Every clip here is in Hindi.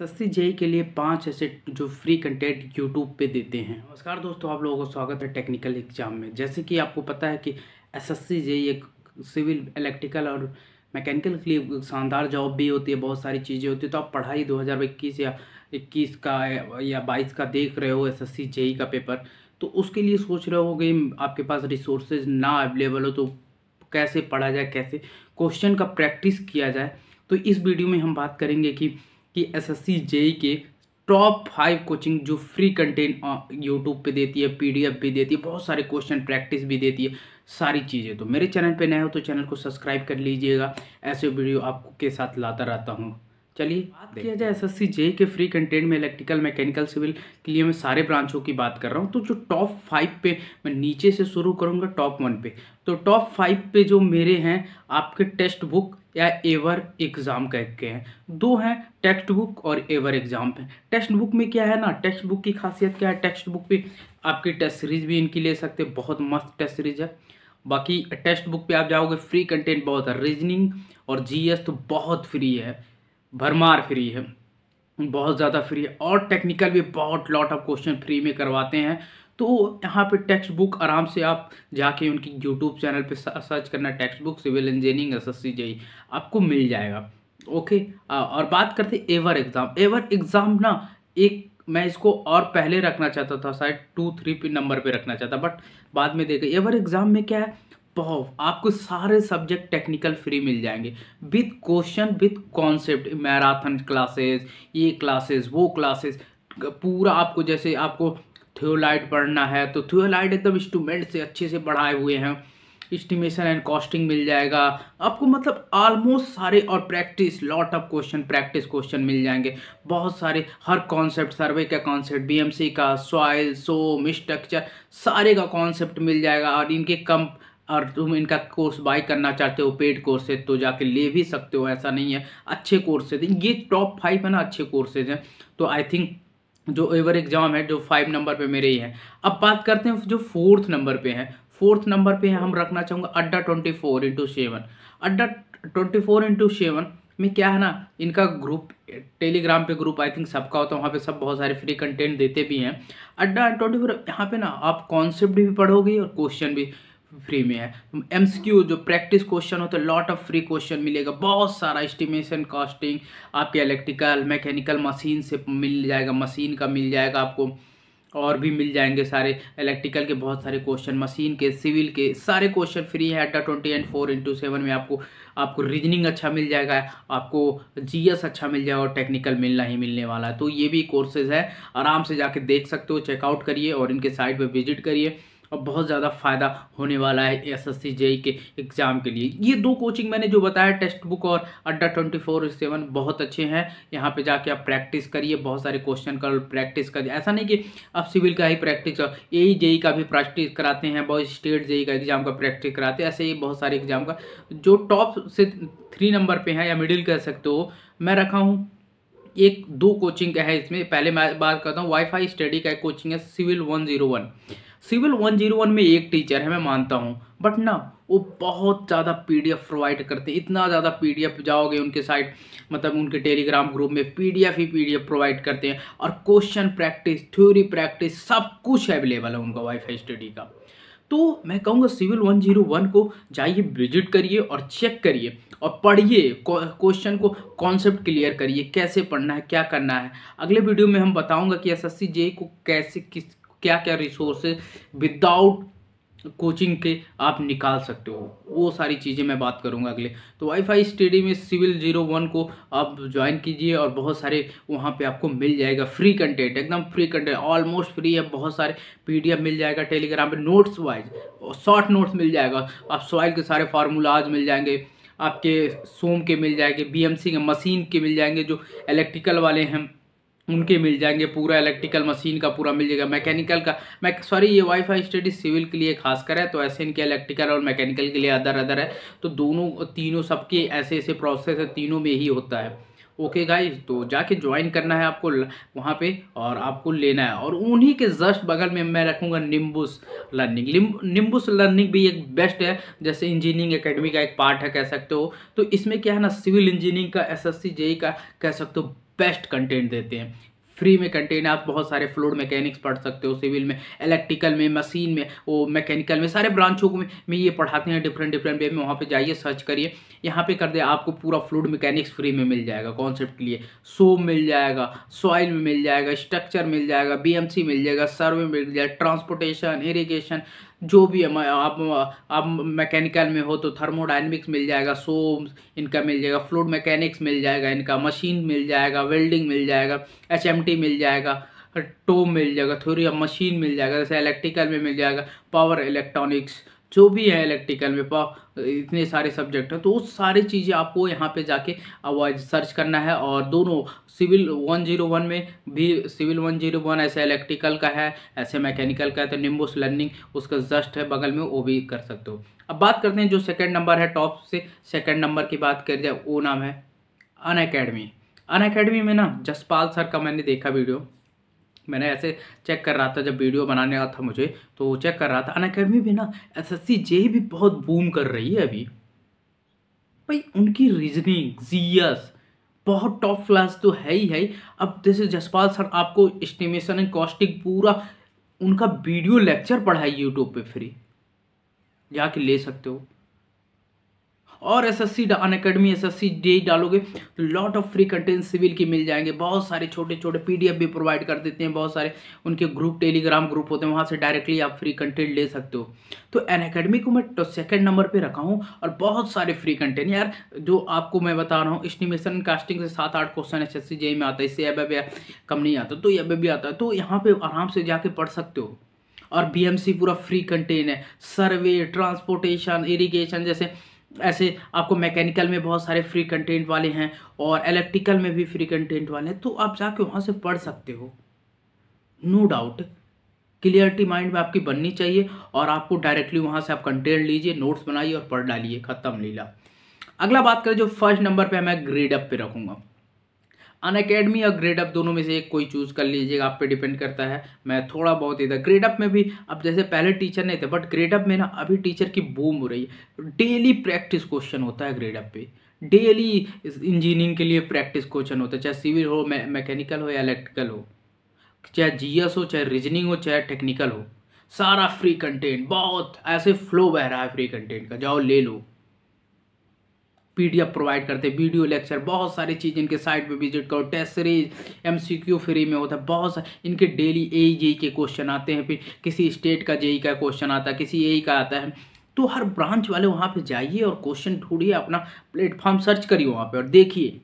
सस्ती जेई के लिए पांच ऐसे जो फ्री कंटेंट यूट्यूब पे देते हैं नमस्कार दोस्तों आप लोगों का स्वागत है टेक्निकल एग्जाम में जैसे कि आपको पता है कि एसएससी जेई एक सिविल इलेक्ट्रिकल और मैकेनिकल के लिए शानदार जॉब भी होती है बहुत सारी चीज़ें होती है तो आप पढ़ाई इक्कीस या इक्कीस का या बाईस का देख रहे हो सी जेई का पेपर तो उसके लिए सोच रहे हो कि आपके पास रिसोर्सेज ना अवेलेबल हो तो कैसे पढ़ा जाए कैसे क्वेश्चन का प्रैक्टिस किया जाए तो इस वीडियो में हम बात करेंगे कि कि एसएससी जेई e के टॉप फाइव कोचिंग जो फ्री कंटेंट यूट्यूब पे देती है पीडीएफ भी देती है बहुत सारे क्वेश्चन प्रैक्टिस भी देती है सारी चीज़ें तो मेरे चैनल पे नए हो तो चैनल को सब्सक्राइब कर लीजिएगा ऐसे वीडियो आपके साथ लाता रहता हूँ चलिए बात किया जाए एस एस e के फ्री कंटेंट में इलेक्ट्रिकल मैकेनिकल सिविल के लिए मैं सारे ब्रांचों की बात कर रहा हूँ तो जो टॉप फाइव पे मैं नीचे से शुरू करूँगा टॉप वन पे तो टॉप फाइव पे जो मेरे हैं आपके टेक्स्ट बुक या एवर एग्ज़ाम के हैं दो हैं टेक्स्ट बुक और एवर एग्ज़ाम पे टेक्स्ट बुक में क्या है ना टेक्स्ट बुक की खासियत क्या है टेक्स्ट बुक पे आपकी टेस्ट सीरीज भी इनकी ले सकते हैं बहुत मस्त टेस्ट सीरीज है बाकी टेक्स्ट बुक पे आप जाओगे फ्री कंटेंट बहुत है रीजनिंग और जी तो बहुत फ्री है भरमार फ्री है बहुत ज़्यादा फ्री है और टेक्निकल भी बहुत लॉट ऑफ क्वेश्चन फ्री में करवाते हैं तो यहाँ पे टेक्स्ट बुक आराम से आप जाके उनकी यूट्यूब चैनल पे सर्च करना textbook civil engineering S S आपको मिल जाएगा ओके और बात करते एवर एग्ज़ाम एवर एग्ज़ाम ना एक मैं इसको और पहले रखना चाहता था शायद टू थ्री पे नंबर पे रखना चाहता बट बाद में देखा एवर एग्ज़ाम में क्या है बहुत आपको सारे सब्जेक्ट टेक्निकल फ्री मिल जाएंगे with question with concept marathon classes ये क्लासेस वो क्लासेस पूरा आपको जैसे आपको थियोलाइट पढ़ना है तो थियोलाइट एकदम इंस्ट्रूमेंट से अच्छे से बढ़ाए हुए हैं इस्टीमेशन एंड कॉस्टिंग मिल जाएगा आपको मतलब ऑलमोस्ट सारे और practice lot of question practice question मिल जाएंगे बहुत सारे हर कॉन्सेप्ट सर्वे का कॉन्सेप्ट बीएमसी का सॉइल सोम स्ट्रक्चर सारे का कॉन्सेप्ट मिल जाएगा और इनके कम और तुम इनका कोर्स बाई करना चाहते हो पेड कोर्स है तो जाके ले भी सकते हो ऐसा नहीं है अच्छे कोर्सेज ये टॉप फाइव है ना अच्छे कोर्सेज हैं तो आई थिंक जो एवर एग्ज़ाम है जो फाइव नंबर पे मेरे ही है अब बात करते हैं जो फोर्थ नंबर पे है फोर्थ नंबर पे हम रखना चाहूँगा Adda twenty four into seven Adda twenty four into seven में क्या है ना इनका ग्रुप टेलीग्राम पे ग्रुप आई थिंक सबका होता है वहाँ पे सब बहुत सारे फ्री कंटेंट देते भी हैं अड्डा ट्वेंटी फोर यहाँ पे ना आप कॉन्सेप्ट भी पढ़ोगे और क्वेश्चन भी फ्री में है एम जो प्रैक्टिस क्वेश्चन होते हैं लॉट ऑफ फ्री क्वेश्चन मिलेगा बहुत सारा एस्टिमेशन कॉस्टिंग आपके इलेक्ट्रिकल मैकेनिकल मशीन से मिल जाएगा मशीन का मिल जाएगा आपको और भी मिल जाएंगे सारे इलेक्ट्रिकल के बहुत सारे क्वेश्चन मशीन के सिविल के सारे क्वेश्चन फ्री है Adda twenty and four into seven में आपको आपको रीजनिंग अच्छा मिल जाएगा आपको जीएस अच्छा मिल जाएगा और टेक्निकल मिलना ही मिलने वाला है तो ये भी कोर्सेज है आराम से जाके देख सकते हो चेकआउट करिए और इनके साइट पर विजिट करिए और बहुत ज़्यादा फ़ायदा होने वाला है एस एस e के एग्ज़ाम के लिए ये दो कोचिंग मैंने जो बताया टेक्स्ट बुक और अड्डा ट्वेंटी फोर सेवन बहुत अच्छे हैं यहाँ पे जाके आप प्रैक्टिस करिए बहुत सारे क्वेश्चन का प्रैक्टिस करिए ऐसा नहीं कि आप सिविल का ही प्रैक्टिस करो ए जेई e, e का भी प्रैक्टिस कराते हैं बहुत स्टेट जेई का एग्ज़ाम का प्रैक्टिस कराते हैं ऐसे ही बहुत सारे एग्ज़ाम का जो टॉप से थ्री नंबर पर हैं या मिडिल कह सकते हो मैं रखा हूँ एक दो कोचिंग का है इसमें पहले मैं बात करता हूँ वाईफाई स्टडी का एक कोचिंग है civil one zero one civil 101 में एक टीचर है मैं मानता हूँ बट ना वो बहुत ज़्यादा पीडीएफ प्रोवाइड करते हैं इतना ज़्यादा पीडीएफ जाओगे उनके साइड मतलब उनके टेलीग्राम ग्रुप में पीडीएफ ही पीडीएफ प्रोवाइड करते हैं और क्वेश्चन प्रैक्टिस थ्योरी प्रैक्टिस सब कुछ अवेलेबल है उनका वाईफाई स्टडी का तो मैं कहूँगा सिविल 101 को जाइए विजिट करिए और चेक करिए और पढ़िए क्वेश्चन को कॉन्सेप्ट क्लियर करिए कैसे पढ़ना है क्या करना है अगले वीडियो में हम बताऊँगा कि एस एस को कैसे किस क्या क्या रिसोर्स विदाउट कोचिंग के आप निकाल सकते हो वो सारी चीज़ें मैं बात करूंगा अगले तो वाईफाई स्टडी में सिविल जीरो वन को आप ज्वाइन कीजिए और बहुत सारे वहाँ पे आपको मिल जाएगा फ्री कंटेंट एकदम फ्री कंटेंट ऑलमोस्ट फ्री है बहुत सारे पीडीएफ मिल जाएगा टेलीग्राम पे नोट्स वाइज शॉर्ट नोट्स मिल जाएगा आप सॉइल के सारे फार्मूलाज मिल जाएंगे आपके सोम के मिल जाएंगे बी के मशीन के मिल जाएंगे जो इलेक्ट्रिकल वाले हैं उनके मिल जाएंगे पूरा इलेक्ट्रिकल मशीन का पूरा मिल जाएगा मैकेनिकल का मैं सॉरी ये वाईफाई स्टडी सिविल के लिए खासकर है तो ऐसे इनके इलेक्ट्रिकल और मैकेनिकल के लिए अदर अदर है तो दोनों तीनों सबके ऐसे ऐसे प्रोसेस है तीनों में ही होता है ओके गाइस तो जाके ज्वाइन करना है आपको वहाँ पे और आपको लेना है और उन्हीं के जस्ट बगल में मैं रखूँगा निम्बुस लर्निंग निम्बुस लर्निंग भी एक बेस्ट है जैसे इंजीनियरिंग एकेडमी का एक पार्ट है कह सकते हो तो इसमें क्या है ना सिविल इंजीनियरिंग का एसएससी जेई e का कह सकते हो बेस्ट कंटेंट देते हैं फ्री में कंटेंट आप बहुत सारे फ्लोर मैकेनिक्स पढ़ सकते हो सिविल में इलेक्ट्रिकल में मशीन में वो मैकेनिकल में सारे ब्रांचों में, में ये पढ़ाते हैं डिफरेंट डिफरेंट वे में वहाँ पे जाइए सर्च करिए यहाँ पे कर दे आपको पूरा फ्लूड मैकेनिक्स फ्री में मिल जाएगा कॉन्सेप्ट के लिए सो मिल जाएगा सॉइल में मिल जाएगा स्ट्रक्चर मिल जाएगा बी मिल जाएगा सर्वे मिल जाएगा ट्रांसपोर्टेशन इरीगेशन जो भी है आप आप मैकेनिकल में हो तो थर्मोडाइनमिक्स मिल जाएगा सोम्स इनका मिल जाएगा फ्लूड मैकेनिक्स मिल जाएगा इनका मशीन मिल जाएगा वेल्डिंग मिल जाएगा एच मिल जाएगा टो मिल जाएगा थ्योरी ऑफ मशीन मिल जाएगा जैसे इलेक्ट्रिकल में मिल जाएगा पावर इलेक्ट्रॉनिक्स जो भी है इलेक्ट्रिकल में इतने सारे सब्जेक्ट हैं तो वो सारी चीज़ें आपको यहाँ पे जाके अवॉइड सर्च करना है और दोनों सिविल 101 में भी सिविल 101 ऐसे इलेक्ट्रिकल का है ऐसे मैकेनिकल का है तो निम्बोस लर्निंग उसका जस्ट है बगल में वो भी कर सकते हो अब बात करते हैं जो सेकेंड नंबर है टॉप से सेकेंड नंबर की बात कर जाए वो नाम है अन अकेडमी अन अकेडमी में ना जसपाल सर का मैंने देखा वीडियो मैंने ऐसे चेक कर रहा था जब वीडियो बनाने का था मुझे तो चेक कर रहा था अन अकेडमी भी ना एस एस भी बहुत बूम कर रही है अभी भाई उनकी रीजनिंग जीएस बहुत टॉप क्लास तो है ही है अब जैसे जसपाल सर आपको एस्टिमेशन एंड कॉस्टिक पूरा उनका वीडियो लेक्चर पढ़ाई यूट्यूब पे फ्री जाके ले सकते हो और S S C Unacademy S S C डे डालोगे तो lot of free content civil के मिल जाएंगे बहुत सारे छोटे छोटे पी डी एफ भी प्रोवाइड कर देते हैं बहुत सारे उनके ग्रुप टेलीग्राम ग्रुप होते हैं वहाँ से डायरेक्टली आप फ्री कंटेंट ले सकते हो तो एन अकेडमी को मैं तो सेकेंड नंबर पर रखा हूँ और बहुत सारे फ्री कंटेंट यार जो आपको मैं बता रहा हूँ इस्टीमेशन कास्टिंग से सात आठ question S S C J में आता है इससे अब कम नहीं आता तो ये भी आता है तो यहाँ पर आराम से जाके पढ़ सकते हो और बीएमसी पूरा फ्री कंटेन है सर्वे ट्रांसपोर्टेशन इरिगेशन जैसे ऐसे आपको मैकेनिकल में बहुत सारे फ्री कंटेंट वाले हैं और इलेक्ट्रिकल में भी फ्री कंटेंट वाले हैं तो आप जाके वहाँ से पढ़ सकते हो नो डाउट क्लियरिटी माइंड में आपकी बननी चाहिए और आपको डायरेक्टली वहाँ से आप कंटेंट लीजिए नोट्स बनाइए और पढ़ डालिए ख़त्म लीला अगला बात करें जो फर्स्ट नंबर पे मैं ग्रेड अप पे रखूँगा अन अकेडमी और ग्रेड अप दोनों में से एक कोई चूज़ कर लीजिएगा आप पे डिपेंड करता है मैं थोड़ा बहुत इधर ग्रेड अप में भी अब जैसे पहले टीचर नहीं थे बट ग्रेड अप में ना अभी टीचर की बूम हो रही है डेली प्रैक्टिस क्वेश्चन होता है ग्रेड अप पे डेली इंजीनियरिंग के लिए प्रैक्टिस क्वेश्चन होता है चाहे सिविल हो मैकेनिकल हो या इलेक्ट्रिकल हो चाहे जी हो चाहे रीजनिंग हो चाहे टेक्निकल हो सारा फ्री कंटेंट बहुत ऐसे फ्लो बह रहा है फ्री कंटेंट का जाओ ले लो पीडीएफ प्रोवाइड करते हैं वीडियो लेक्चर बहुत सारी चीज़ इनके साइट पे विजिट करो टेस्ट सीरीज एमसीक्यू फ्री में होता है बहुत सारे इनके डेली ए जेई के क्वेश्चन आते हैं फिर किसी स्टेट का जेई e e का क्वेश्चन आता है किसी ए e का आता है तो हर ब्रांच वाले वहाँ पर जाइए और क्वेश्चन ढूंढिए अपना प्लेटफॉर्म सर्च करिए वहाँ पर और देखिए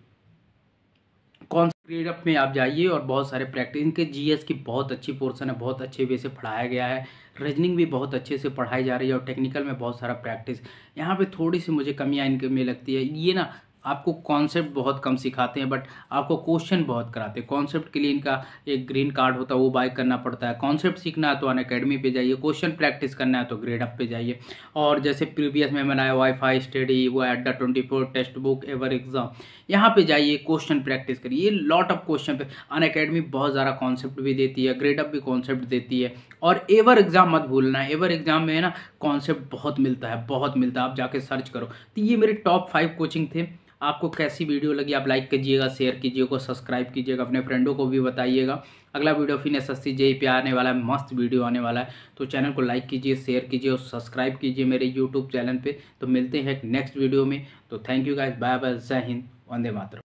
अप में आप जाइए और बहुत सारे प्रैक्टिस इनके जीएस की बहुत अच्छी पोर्सन है बहुत अच्छे वे से पढ़ाया गया है रीजनिंग भी बहुत अच्छे से पढ़ाई जा रही है और टेक्निकल में बहुत सारा प्रैक्टिस यहाँ पे थोड़ी सी मुझे कमियाँ इनके में लगती है ये ना आपको कॉन्सेप्ट बहुत कम सिखाते हैं बट आपको क्वेश्चन बहुत कराते हैं कॉन्सेप्ट के लिए इनका एक ग्रीन कार्ड होता है वो बाय करना पड़ता है कॉन्सेप्ट सीखना है तो अन अकेडमी पर जाइए क्वेश्चन प्रैक्टिस करना है तो ग्रेड अप पे जाइए और जैसे प्रीवियस में मैंने वाईफाई स्टडी वो at the twenty four text book ever exam यहाँ पे जाइए क्वेश्चन प्रैक्टिस करिए ये लॉट ऑफ क्वेश्चन पे अन अकेडमी बहुत ज़्यादा कॉन्सेप्ट भी देती है ग्रेड अप भी कॉन्सेप्ट देती है और एवर एग्जाम मत भूलना है एवर एग्जाम में है ना कॉन्सेप्ट बहुत मिलता है बहुत मिलता है आप जाके सर्च करो तो ये मेरे टॉप फाइव कोचिंग थे आपको कैसी वीडियो लगी आप लाइक कीजिएगा शेयर कीजिएगा सब्सक्राइब कीजिएगा अपने फ्रेंडों को भी बताइएगा अगला वीडियो फिर एस एस पी आने वाला है मस्त वीडियो आने वाला है तो चैनल को लाइक कीजिए शेयर कीजिए और सब्सक्राइब कीजिए मेरे यूट्यूब चैनल पे तो मिलते हैं नेक्स्ट वीडियो में तो thank you guys bye bye जय हिंद वंदे मातर